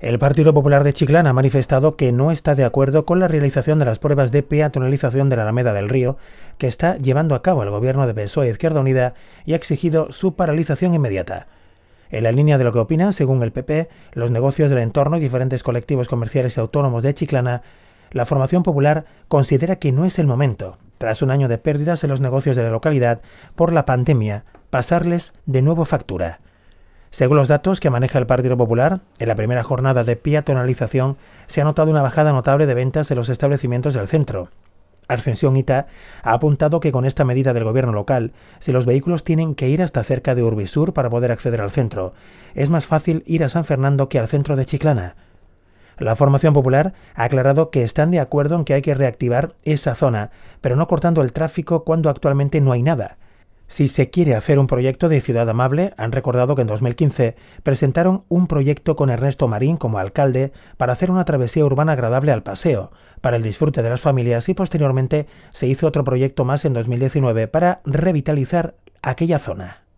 El Partido Popular de Chiclana ha manifestado que no está de acuerdo con la realización de las pruebas de peatonalización de la Alameda del Río que está llevando a cabo el gobierno de PSOE e Izquierda Unida y ha exigido su paralización inmediata. En la línea de lo que opina, según el PP, los negocios del entorno y diferentes colectivos comerciales y autónomos de Chiclana, la formación popular considera que no es el momento, tras un año de pérdidas en los negocios de la localidad por la pandemia, pasarles de nuevo factura. Según los datos que maneja el Partido Popular, en la primera jornada de piatonalización se ha notado una bajada notable de ventas en los establecimientos del centro. Ascensión ITA ha apuntado que con esta medida del gobierno local, si los vehículos tienen que ir hasta cerca de Urbisur para poder acceder al centro, es más fácil ir a San Fernando que al centro de Chiclana. La formación popular ha aclarado que están de acuerdo en que hay que reactivar esa zona, pero no cortando el tráfico cuando actualmente no hay nada. Si se quiere hacer un proyecto de ciudad amable, han recordado que en 2015 presentaron un proyecto con Ernesto Marín como alcalde para hacer una travesía urbana agradable al paseo, para el disfrute de las familias y posteriormente se hizo otro proyecto más en 2019 para revitalizar aquella zona.